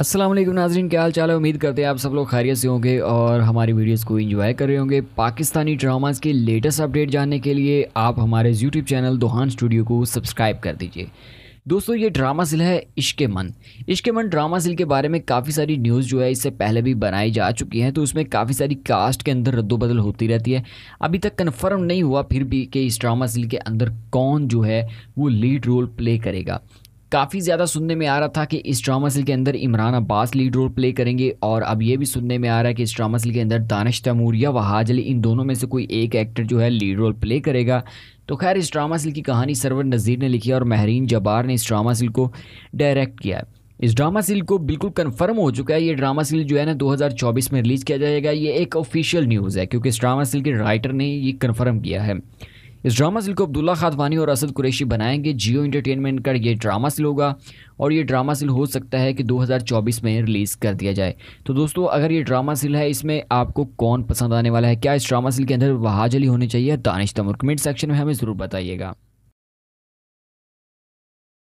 असलम नाजरीन क्या हाल चाल है उम्मीद करते हैं आप सब लोग खैरियत से होंगे और हमारी वीडियोस को एंजॉय कर रहे होंगे पाकिस्तानी ड्रामास के लेटेस्ट अपडेट जानने के लिए आप हमारे यूट्यूब चैनल दोहान स्टूडियो को सब्सक्राइब कर दीजिए दोस्तों ये ड्रामा सिल है इश्क मन इश्क मन ड्रामा सिल के बारे में काफ़ी सारी न्यूज़ जो है इससे पहले भी बनाई जा चुकी हैं तो उसमें काफ़ी सारी कास्ट के अंदर रद्दोबदल होती रहती है अभी तक कन्फर्म नहीं हुआ फिर भी कि इस ड्रामा सिल के अंदर कौन जो है वो लीड रोल प्ले करेगा काफ़ी ज़्यादा सुनने में आ रहा था कि इस ड्रामा सिल के अंदर Imran Abbas lead role play करेंगे और अब ये भी सुनने में आ रहा है कि इस ड्रामा सिल के अंदर दानिश तैमूर या वहाज अली इन दोनों में से कोई एक एक्टर जो है लीड रोल प्ले करेगा तो खैर इस ड्रामा सिल की कहानी सरवर नज़ीर ने लिखी और महरीन जबार ने इस ड्रामा सिल को डायरेक्ट किया है इस ड्रामा सील को बिल्कुल कंफर्म हो चुका है ये ड्रामा सील जो है ना 2024 में रिलीज़ किया जाएगा ये एक ऑफिशियल न्यूज़ है क्योंकि इस ड्रामा सील के राइटर ने ये कंफर्म किया है इस ड्रामा सिल को अब्दुल्ला खादवानी और असद कुरैशी बनाएंगे जियो इंटरटेनमेंट का ये ड्रामा सिल होगा और ये ड्रामा सिल हो सकता है कि 2024 में रिलीज़ कर दिया जाए तो दोस्तों अगर ये ड्रामा सिल है इसमें आपको कौन पसंद आने वाला है क्या इस ड्रामा सिल के अंदर वहाज अली चाहिए दानिश तमर कमेंट सेक्शन में हमें ज़रूर बताइएगा